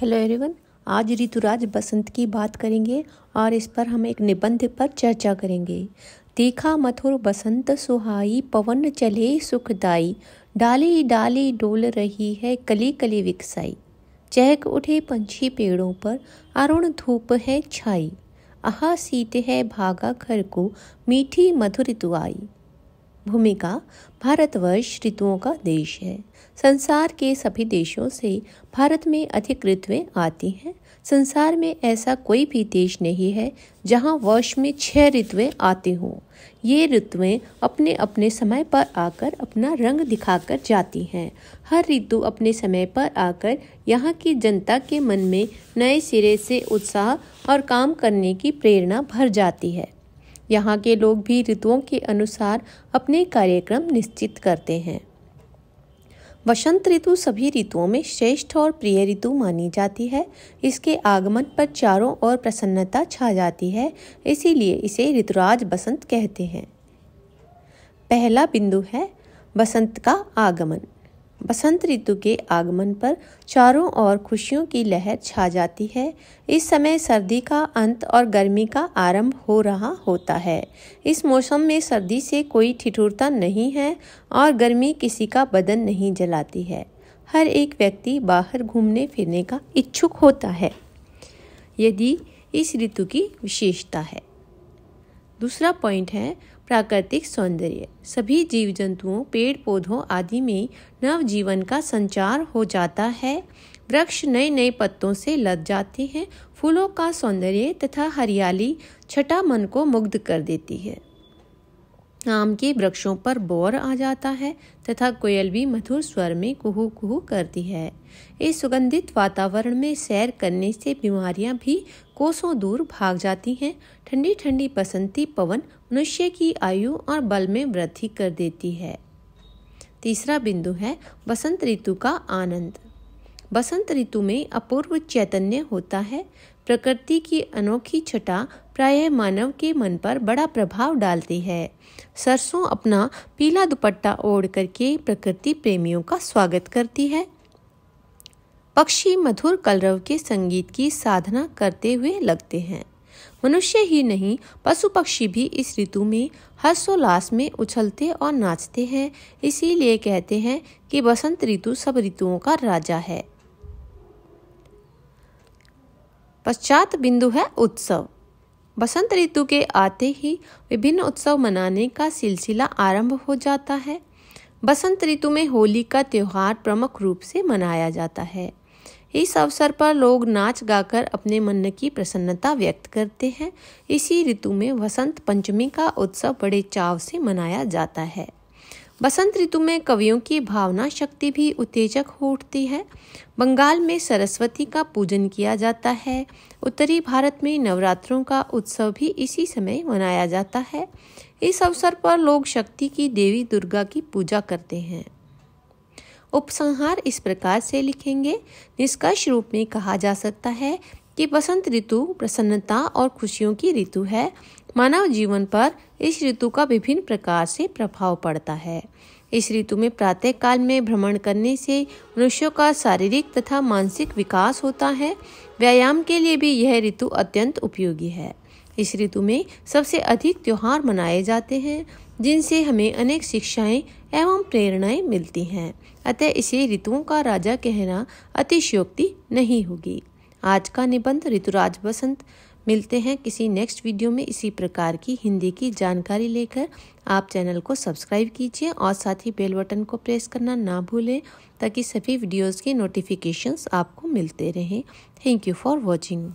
hello everyone आज ऋतुराज बसंत की बात करेंगे और इस पर हम एक निबंध पर चर्चा करेंगे देखा मथुर बसंत सुहाई पवन चले सुखदाई डाली डाली डोल रही है कली कली विकसाई चहक उठे पंछी पेड़ों पर अरुण धूप है छाई आहा सीत है भागा घर को मीठी मधुर ऋतु आई भूमिका भारतवर्ष ऋतुओं का देश है संसार के सभी देशों से भारत में अधिक ऋतुएँ आती हैं संसार में ऐसा कोई भी देश नहीं है जहाँ वर्ष में छः ऋतुएँ आती हों ये ऋतुएं अपने अपने समय पर आकर अपना रंग दिखाकर जाती हैं हर ऋतु अपने समय पर आकर यहाँ की जनता के मन में नए सिरे से उत्साह और काम करने की प्रेरणा भर जाती है यहाँ के लोग भी ऋतुओं के अनुसार अपने कार्यक्रम निश्चित करते हैं वसंत ऋतु सभी ऋतुओं में श्रेष्ठ और प्रिय ऋतु मानी जाती है इसके आगमन पर चारों ओर प्रसन्नता छा जाती है इसीलिए इसे ऋतुराज बसंत कहते हैं पहला बिंदु है बसंत का आगमन बसंत ऋतु के आगमन पर चारों ओर खुशियों की लहर छा जाती है इस समय सर्दी का अंत और गर्मी का आरंभ हो रहा होता है इस मौसम में सर्दी से कोई ठिठुरता नहीं है और गर्मी किसी का बदन नहीं जलाती है हर एक व्यक्ति बाहर घूमने फिरने का इच्छुक होता है यदि इस ऋतु की विशेषता है दूसरा पॉइंट है प्राकृतिक सौंदर्य सभी जीव जंतुओं पेड़ पौधों आदि में नवजीवन का संचार हो जाता है वृक्ष नए नए पत्तों से लद जाते हैं फूलों का सौंदर्य तथा हरियाली छठा मन को मुग्ध कर देती है आम के वृक्षों पर बौर आ जाता है तथा कोयल भी मधुर स्वर में कुहू कुहू करती है इस सुगंधित वातावरण में सैर करने से बीमारियां भी कोसों दूर भाग जाती हैं ठंडी ठंडी बसंती पवन मनुष्य की आयु और बल में वृद्धि कर देती है तीसरा बिंदु है बसंत ऋतु का आनंद बसंत ऋतु में अपूर्व चैतन्य होता है प्रकृति की अनोखी छटा प्रायः मानव के मन पर बड़ा प्रभाव डालती है सरसों अपना पीला दुपट्टा ओढ़ करके प्रकृति प्रेमियों का स्वागत करती है पक्षी मधुर कलरव के संगीत की साधना करते हुए लगते हैं मनुष्य ही नहीं पशु पक्षी भी इस ऋतु में हर्षोल्लास में उछलते और नाचते हैं इसीलिए कहते हैं कि बसंत ऋतु सब ऋतुओं का राजा है पश्चात बिंदु है उत्सव बसंत ऋतु के आते ही विभिन्न उत्सव मनाने का सिलसिला आरंभ हो जाता है बसंत ऋतु में होली का त्यौहार प्रमुख रूप से मनाया जाता है इस अवसर पर लोग नाच गाकर अपने मन की प्रसन्नता व्यक्त करते हैं इसी ऋतु में वसंत पंचमी का उत्सव बड़े चाव से मनाया जाता है बसंत ऋतु में कवियों की भावना शक्ति भी उत्तेजक हो उठती है बंगाल में सरस्वती का पूजन किया जाता है उत्तरी भारत में नवरात्रों का उत्सव भी इसी समय मनाया जाता है इस अवसर पर लोग शक्ति की देवी दुर्गा की पूजा करते हैं उपसंहार इस प्रकार से लिखेंगे निष्कर्ष रूप में कहा जा सकता है कि बसंत ऋतु प्रसन्नता और खुशियों की ऋतु है मानव जीवन पर इस ऋतु का विभिन्न प्रकार से प्रभाव पड़ता है इस ऋतु में प्रातः काल में भ्रमण करने से मनुष्यों का शारीरिक तथा मानसिक विकास होता है व्यायाम के लिए भी यह ऋतु अत्यंत उपयोगी है इस ऋतु में सबसे अधिक त्यौहार मनाए जाते हैं जिनसे हमें अनेक शिक्षाएं एवं प्रेरणाएं मिलती हैं अतः इसे ऋतुओं का राजा कहना अतिशयोक्ति नहीं होगी आज का निबंध ऋतुराज बसंत मिलते हैं किसी नेक्स्ट वीडियो में इसी प्रकार की हिंदी की जानकारी लेकर आप चैनल को सब्सक्राइब कीजिए और साथ ही बेल बटन को प्रेस करना ना भूलें ताकि सभी वीडियोस के नोटिफिकेशंस आपको मिलते रहें थैंक यू फॉर वॉचिंग